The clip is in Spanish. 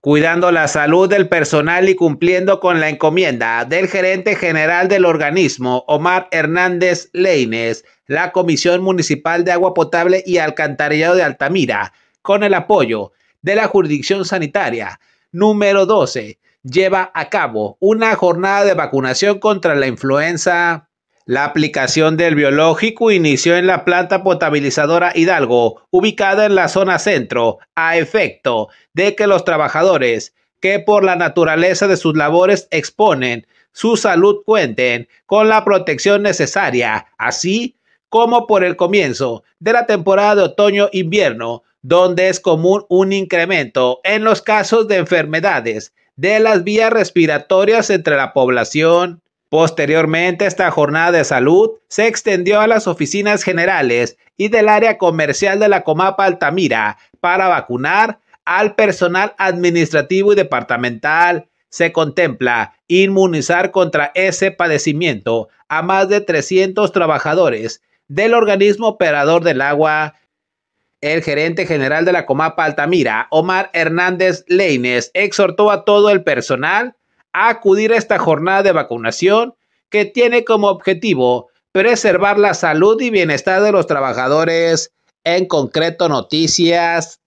cuidando la salud del personal y cumpliendo con la encomienda del gerente general del organismo, Omar Hernández Leines, la Comisión Municipal de Agua Potable y Alcantarillado de Altamira, con el apoyo de la jurisdicción sanitaria. Número 12. Lleva a cabo una jornada de vacunación contra la influenza la aplicación del biológico inició en la planta potabilizadora Hidalgo, ubicada en la zona centro, a efecto de que los trabajadores que por la naturaleza de sus labores exponen su salud cuenten con la protección necesaria, así como por el comienzo de la temporada de otoño-invierno, donde es común un incremento en los casos de enfermedades de las vías respiratorias entre la población. Posteriormente, esta jornada de salud se extendió a las oficinas generales y del área comercial de la Comapa Altamira para vacunar al personal administrativo y departamental. Se contempla inmunizar contra ese padecimiento a más de 300 trabajadores del organismo operador del agua. El gerente general de la Comapa Altamira, Omar Hernández Leines, exhortó a todo el personal acudir a esta jornada de vacunación que tiene como objetivo preservar la salud y bienestar de los trabajadores. En concreto, noticias